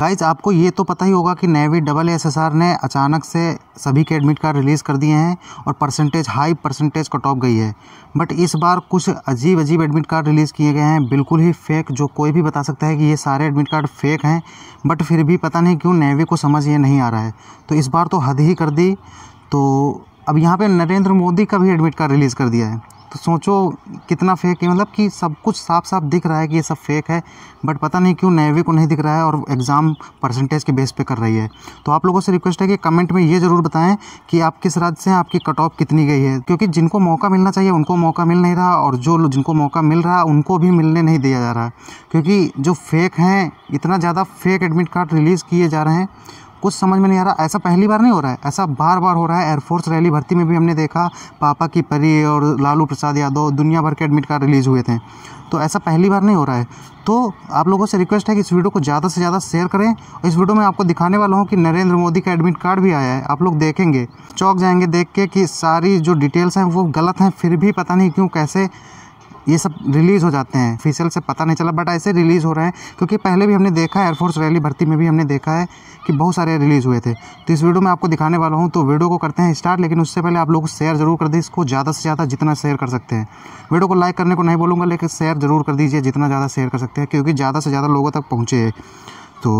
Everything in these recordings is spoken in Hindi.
गाइज आपको ये तो पता ही होगा कि नेवी डबल एसएसआर ने अचानक से सभी के एडमिट कार्ड रिलीज़ कर दिए हैं और percentage high percentage cut off गई है बट इस बार कुछ अजीब अजीब एडमिट कार्ड रिलीज़ किए गए हैं बिल्कुल ही फेक जो कोई भी बता सकता है कि ये सारे एडमिट कार्ड फेक हैं बट फिर भी पता नहीं क्यों नेवी को समझ ये नहीं आ रहा है तो इस बार तो हद ही कर दी तो अब यहाँ पर नरेंद्र मोदी का भी एडमिट कार्ड रिलीज़ कर दिया है तो सोचो कितना फेक है मतलब कि सब कुछ साफ साफ दिख रहा है कि ये सब फेक है बट पता नहीं क्यों नेवी को नहीं दिख रहा है और एग्ज़ाम परसेंटेज के बेस पे कर रही है तो आप लोगों से रिक्वेस्ट है कि कमेंट में ये ज़रूर बताएं कि आप किस राज्य से हैं आपकी कट ऑफ कितनी गई है क्योंकि जिनको मौका मिलना चाहिए उनको मौका मिल नहीं रहा और जो जिनको मौका मिल रहा उनको भी मिलने नहीं दिया जा रहा क्योंकि जो फेक हैं इतना ज़्यादा फेक एडमिट कार्ड रिलीज़ किए जा रहे हैं कुछ समझ में नहीं आ रहा ऐसा पहली बार नहीं हो रहा है ऐसा बार बार हो रहा है एयरफोर्स रैली भर्ती में भी हमने देखा पापा की परी और लालू प्रसाद यादव दुनिया भर के एडमिट कार्ड रिलीज़ हुए थे तो ऐसा पहली बार नहीं हो रहा है तो आप लोगों से रिक्वेस्ट है कि इस वीडियो को ज़्यादा से ज़्यादा शेयर करें और इस वीडियो में आपको दिखाने वाला हूँ कि नरेंद्र मोदी का एडमिट कार्ड भी आया है आप लोग देखेंगे चौक जाएंगे देख के कि सारी जो डिटेल्स हैं वो गलत हैं फिर भी पता नहीं क्यों कैसे ये सब रिलीज़ हो जाते हैं फिसल से पता नहीं चला बट ऐसे रिलीज़ हो रहे हैं क्योंकि पहले भी हमने देखा है एयरफोर्स रैली भर्ती में भी हमने देखा है कि बहुत सारे रिलीज़ हुए थे तो इस वीडियो में आपको दिखाने वाला हूँ तो वीडियो को करते हैं स्टार्ट लेकिन उससे पहले आप लोग शेयर ज़रूर कर दें इसको ज़्यादा से ज़्यादा जितना शेयर कर सकते हैं वीडियो को लाइक करने को नहीं बोलूँगा लेकिन शेयर ज़रूर कर दीजिए जितना ज़्यादा शेयर कर सकते हैं क्योंकि ज़्यादा से ज़्यादा लोगों तक पहुँचे तो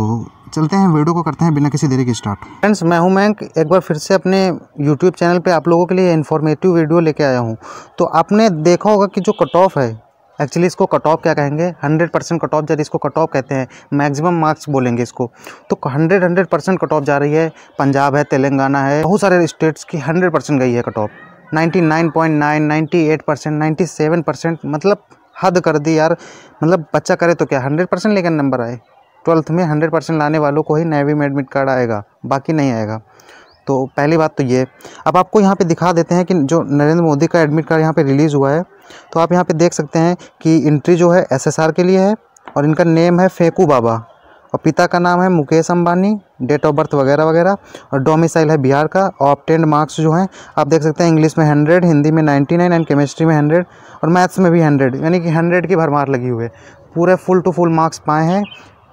चलते हैं वीडियो को करते हैं बिना किसी देरी के स्टार्ट फ्रेंड्स मैं हूं मैंक एक बार फिर से अपने यूट्यूब चैनल पे आप लोगों के लिए इन्फॉर्मेटिव वीडियो लेके आया हूं तो आपने देखा होगा कि जो कट ऑफ है एक्चुअली इसको कट ऑफ क्या कहेंगे हंड्रेड परसेंट कट ऑफ जब इसको कट ऑफ कहते हैं मैक्सिमम मार्क्स बोलेंगे इसको तो hundred hundred percent cut off जा रही है पंजाब है तेलंगाना है बहुत सारे स्टेट्स की हंड्रेड परसेंट गई है cut off ninety nine point nine ninety eight percent ninety seven percent मतलब हद कर दी यार मतलब बच्चा करे तो क्या हंड्रेड परसेंट लेकर नंबर आए ट्वेल्थ में हंड्रेड परसेंट लाने वालों को ही नेवी में एडमिट कार्ड आएगा बाकी नहीं आएगा तो पहली बात तो ये अब आपको यहाँ पे दिखा देते हैं कि जो नरेंद्र मोदी का एडमिट कार्ड यहाँ पे रिलीज़ हुआ है तो आप यहाँ पे देख सकते हैं कि इंट्री जो है एसएसआर के लिए है और इनका नेम है फेकू बाबा और पिता का नाम है Mukesh Ambani date of birth वगैरह वगैरह और डोमिसाइल है बिहार का और ऑप्टेंड मार्क्स जो हैं आप देख सकते हैं इंग्लिश में हंड्रेड हिंदी में नाइन्टी नाइन एंड केमिस्ट्री में हंड्रेड और मैथ्स में भी हंड्रेड यानी कि हंड्रेड की भरमार लगी हुई है पूरे फुल टू फुल मार्क्स पाए हैं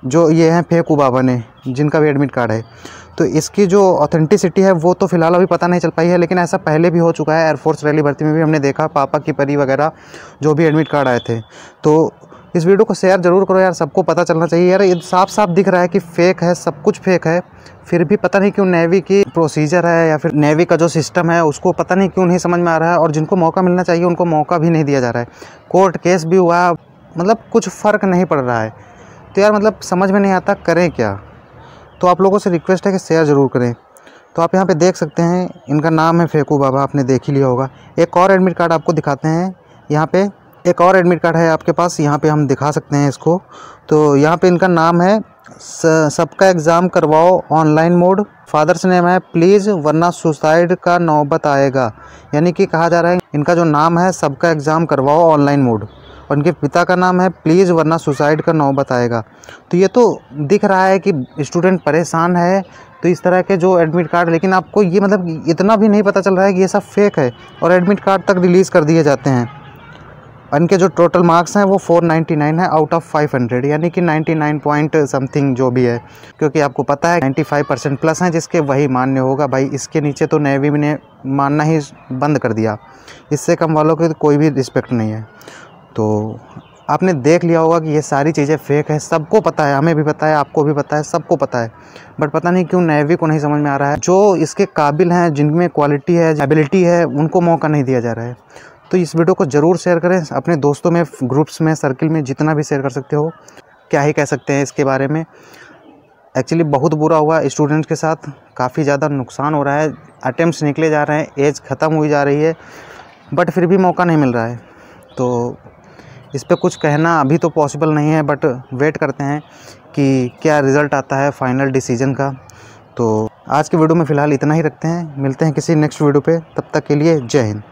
जो ये हैं फेकू बाबा ने जिनका भी एडमिट कार्ड है तो इसकी जो ऑथेंटिसिटी है वो तो फिलहाल अभी पता नहीं चल पाई है लेकिन ऐसा पहले भी हो चुका है एयरफोर्स रैली भर्ती में भी हमने देखा पापा की परी वगैरह जो भी एडमिट कार्ड आए थे तो इस वीडियो को शेयर ज़रूर करो यार सबको पता चलना चाहिए यार ये साफ साफ दिख रहा है कि फेक है सब कुछ फेक है फिर भी पता नहीं क्यों नेवी की प्रोसीजर है या फिर नेवी का जो सिस्टम है उसको पता नहीं क्यों नहीं समझ में आ रहा है और जिनको मौका मिलना चाहिए उनको मौका भी नहीं दिया जा रहा है कोर्ट केस भी हुआ मतलब कुछ फ़र्क नहीं पड़ रहा है तो यार मतलब समझ में नहीं आता करें क्या तो आप लोगों से रिक्वेस्ट है कि शेयर ज़रूर करें तो आप यहाँ पे देख सकते हैं इनका नाम है फेकू बाबा आपने देख ही लिया होगा एक और एडमिट कार्ड आपको दिखाते हैं यहाँ पे एक और एडमिट कार्ड है आपके पास यहाँ पे हम दिखा सकते हैं इसको तो यहाँ पे इनका नाम है सबका एग्ज़ाम करवाओ ऑनलाइन मोड फादर्स नेम है प्लीज़ वरना सुसाइड का नौबत आएगा यानी कि कहा जा रहा है इनका जो नाम है सबका एग्ज़ाम करवाओ ऑनलाइन मोड और इनके पिता का नाम है प्लीज़ वरना सुसाइड का नाव बताएगा तो ये तो दिख रहा है कि स्टूडेंट परेशान है तो इस तरह के जो एडमिट कार्ड लेकिन आपको ये मतलब इतना भी नहीं पता चल रहा है कि ये सब फेक है और एडमिट कार्ड तक रिलीज़ कर दिए जाते हैं इनके जो टोटल मार्क्स हैं वो 499 है आउट ऑफ 500 यानी कि 99 पॉइंट समथिंग जो भी है क्योंकि आपको पता है 95 परसेंट प्लस हैं जिसके वही मान्य होगा भाई इसके नीचे तो नेवी ने मानना ही बंद कर दिया इससे कम वालों की कोई भी रिस्पेक्ट नहीं है तो आपने देख लिया होगा कि ये सारी चीज़ें फेक है सबको पता है हमें भी पता है आपको भी पता है सबको पता है बट पता नहीं क्यों नेवी को नहीं समझ में आ रहा है जो इसके काबिल हैं जिनमें क्वालिटी है एबिलिटी है उनको मौका नहीं दिया जा रहा है तो इस वीडियो को ज़रूर शेयर करें अपने दोस्तों में ग्रुप्स में सर्किल में जितना भी शेयर कर सकते हो क्या ही कह सकते हैं इसके बारे में एक्चुअली बहुत बुरा हुआ स्टूडेंट्स के साथ काफ़ी ज़्यादा नुकसान हो रहा है अटैम्प्ट निकले जा रहे हैं एज ख़त्म हुई जा रही है बट फिर भी मौका नहीं मिल रहा है तो इस पर कुछ कहना अभी तो पॉसिबल नहीं है बट वेट करते हैं कि क्या रिज़ल्ट आता है फाइनल डिसीजन का तो आज के वीडियो में फ़िलहाल इतना ही रखते हैं मिलते हैं किसी नेक्स्ट वीडियो पे तब तक के लिए जय हिंद